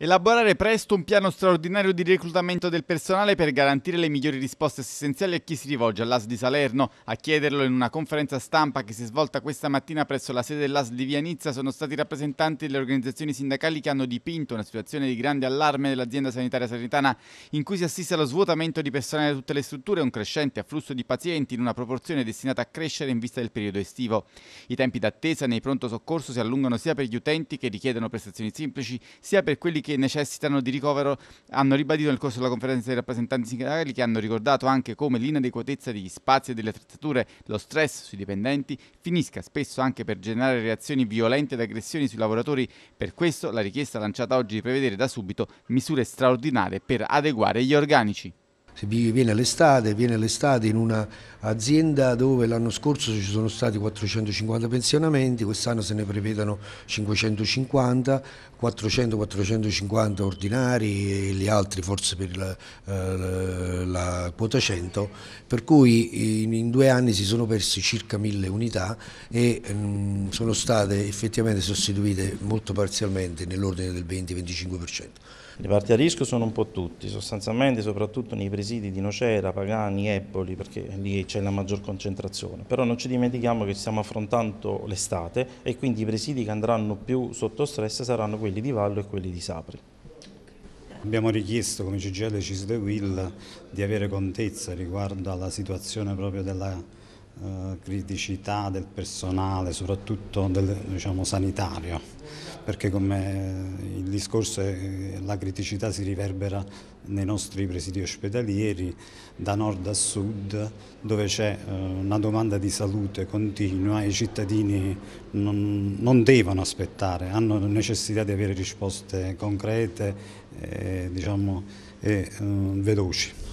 Elaborare presto un piano straordinario di reclutamento del personale per garantire le migliori risposte assistenziali a chi si rivolge all'AS di Salerno. A chiederlo in una conferenza stampa che si è svolta questa mattina presso la sede dell'AS di Via Nizza sono stati rappresentanti delle organizzazioni sindacali che hanno dipinto una situazione di grande allarme dell'azienda sanitaria salernitana in cui si assiste allo svuotamento di personale da tutte le strutture e un crescente afflusso di pazienti in una proporzione destinata a crescere in vista del periodo estivo. I tempi d'attesa nei pronto soccorso si allungano sia per gli utenti che richiedono prestazioni semplici, sia per quelli che che necessitano di ricovero hanno ribadito nel corso della conferenza dei rappresentanti sindacali che hanno ricordato anche come l'inadeguatezza degli spazi e delle attrezzature, lo stress sui dipendenti finisca spesso anche per generare reazioni violente ed aggressioni sui lavoratori. Per questo la richiesta lanciata oggi di prevedere da subito misure straordinarie per adeguare gli organici se viene l'estate, viene l'estate in un'azienda dove l'anno scorso ci sono stati 450 pensionamenti, quest'anno se ne prevedono 550, 400-450 ordinari e gli altri forse per la, eh, la quota 100, per cui in, in, due anni si sono persi circa 1000 unità e mh, mm, sono state effettivamente sostituite molto parzialmente nell'ordine del 20-25%. Le parti a rischio sono un po' tutti, sostanzialmente soprattutto nei presidi di Nocera, Pagani, Eppoli, perché lì c'è la maggior concentrazione. Però non ci dimentichiamo che stiamo affrontando l'estate e quindi i presidi che andranno più sotto stress saranno quelli di Vallo e quelli di Sapri. Abbiamo richiesto come CGL Cisde Will di avere contezza riguardo alla situazione proprio della eh, criticità del personale, soprattutto del, diciamo, sanitario, perché come eh, il discorso è eh, la criticità si riverbera nei nostri presidi ospedalieri da nord a sud dove c'è una domanda di salute continua e i cittadini non, non, devono aspettare, hanno necessità di avere risposte concrete e, diciamo, e eh, veloci.